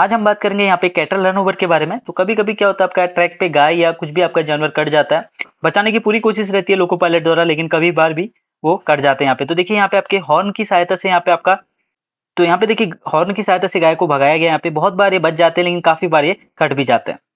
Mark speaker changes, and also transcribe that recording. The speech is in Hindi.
Speaker 1: आज हम बात करेंगे यहाँ पे कैटल रन ओवर के बारे में तो कभी कभी क्या होता है आपका ट्रैक पे गाय या कुछ भी आपका जानवर कट जाता है बचाने की पूरी कोशिश रहती है लोको पायलट द्वारा लेकिन कभी बार भी वो कट जाते हैं यहाँ पे तो देखिए यहाँ पे आपके हॉर्न की सहायता से यहाँ पे आपका तो यहाँ पे देखिए हॉर्न की सहायता से गाय को भगाया गया यहाँ पे बहुत बार ये बच जाते हैं लेकिन काफी बार ये कट भी जाते हैं